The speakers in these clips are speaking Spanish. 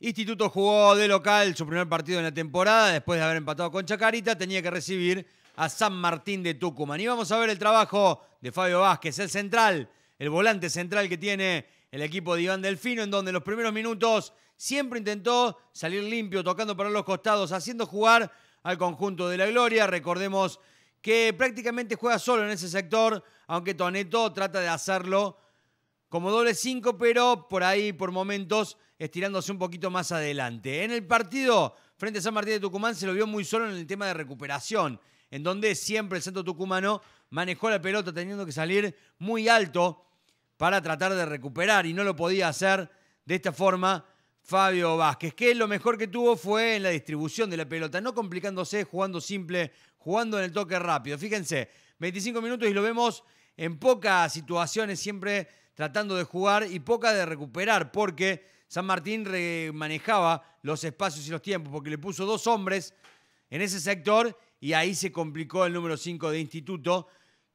Instituto jugó de local su primer partido en la temporada, después de haber empatado con Chacarita, tenía que recibir a San Martín de Tucumán. Y vamos a ver el trabajo de Fabio Vázquez, el central, el volante central que tiene el equipo de Iván Delfino, en donde en los primeros minutos siempre intentó salir limpio, tocando para los costados, haciendo jugar al conjunto de la gloria. Recordemos que prácticamente juega solo en ese sector, aunque Toneto trata de hacerlo como doble 5, pero por ahí, por momentos, estirándose un poquito más adelante. En el partido frente a San Martín de Tucumán se lo vio muy solo en el tema de recuperación, en donde siempre el santo tucumano manejó la pelota teniendo que salir muy alto para tratar de recuperar y no lo podía hacer de esta forma Fabio Vázquez, que lo mejor que tuvo fue en la distribución de la pelota, no complicándose, jugando simple, jugando en el toque rápido. Fíjense, 25 minutos y lo vemos en pocas situaciones siempre tratando de jugar y poca de recuperar, porque San Martín manejaba los espacios y los tiempos, porque le puso dos hombres en ese sector y ahí se complicó el número 5 de Instituto.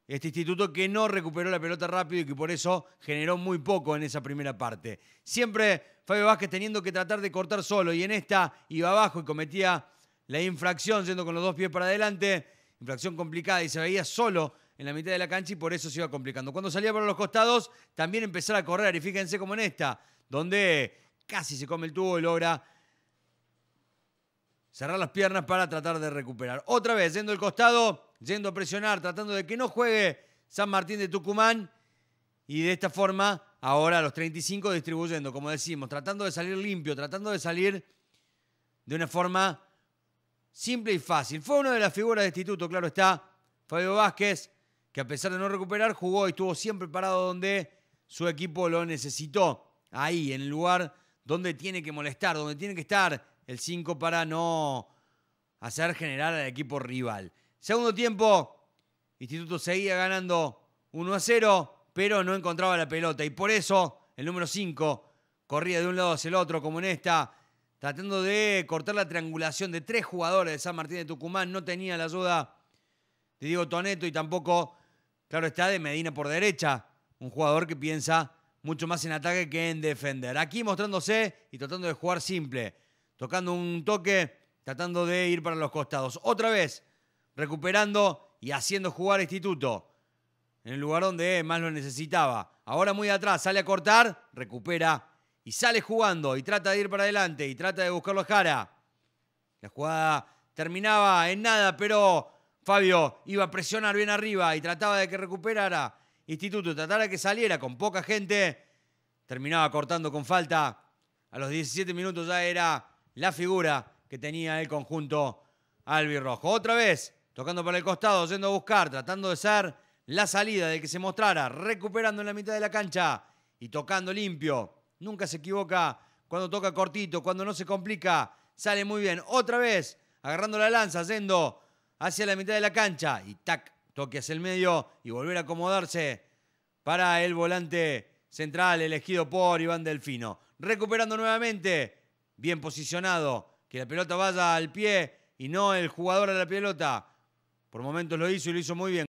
Este instituto que no recuperó la pelota rápido y que por eso generó muy poco en esa primera parte. Siempre Fabio Vázquez teniendo que tratar de cortar solo y en esta iba abajo y cometía la infracción yendo con los dos pies para adelante. Infracción complicada y se veía solo en la mitad de la cancha y por eso se iba complicando. Cuando salía por los costados, también empezar a correr. Y fíjense como en esta, donde casi se come el tubo y logra cerrar las piernas para tratar de recuperar. Otra vez, yendo al costado, yendo a presionar, tratando de que no juegue San Martín de Tucumán. Y de esta forma, ahora a los 35 distribuyendo, como decimos, tratando de salir limpio, tratando de salir de una forma simple y fácil. Fue una de las figuras de instituto, claro está, Fabio Vázquez, que a pesar de no recuperar, jugó y estuvo siempre parado donde su equipo lo necesitó. Ahí, en el lugar donde tiene que molestar, donde tiene que estar el 5 para no hacer generar al equipo rival. Segundo tiempo, Instituto seguía ganando 1 a 0, pero no encontraba la pelota. Y por eso el número 5 corría de un lado hacia el otro, como en esta, tratando de cortar la triangulación de tres jugadores de San Martín de Tucumán. No tenía la ayuda de Diego Toneto y tampoco Claro está de Medina por derecha, un jugador que piensa mucho más en ataque que en defender. Aquí mostrándose y tratando de jugar simple, tocando un toque, tratando de ir para los costados. Otra vez, recuperando y haciendo jugar Instituto en el lugar donde más lo necesitaba. Ahora muy atrás, sale a cortar, recupera y sale jugando y trata de ir para adelante y trata de buscarlo a Jara. La jugada terminaba en nada, pero Fabio iba a presionar bien arriba y trataba de que recuperara Instituto, tratara de que saliera con poca gente. Terminaba cortando con falta. A los 17 minutos ya era la figura que tenía el conjunto albirrojo. Otra vez, tocando por el costado, yendo a buscar, tratando de ser la salida de que se mostrara, recuperando en la mitad de la cancha y tocando limpio. Nunca se equivoca cuando toca cortito, cuando no se complica, sale muy bien. Otra vez, agarrando la lanza, yendo hacia la mitad de la cancha y tac, toque hacia el medio y volver a acomodarse para el volante central elegido por Iván Delfino. Recuperando nuevamente, bien posicionado, que la pelota vaya al pie y no el jugador a la pelota. Por momentos lo hizo y lo hizo muy bien.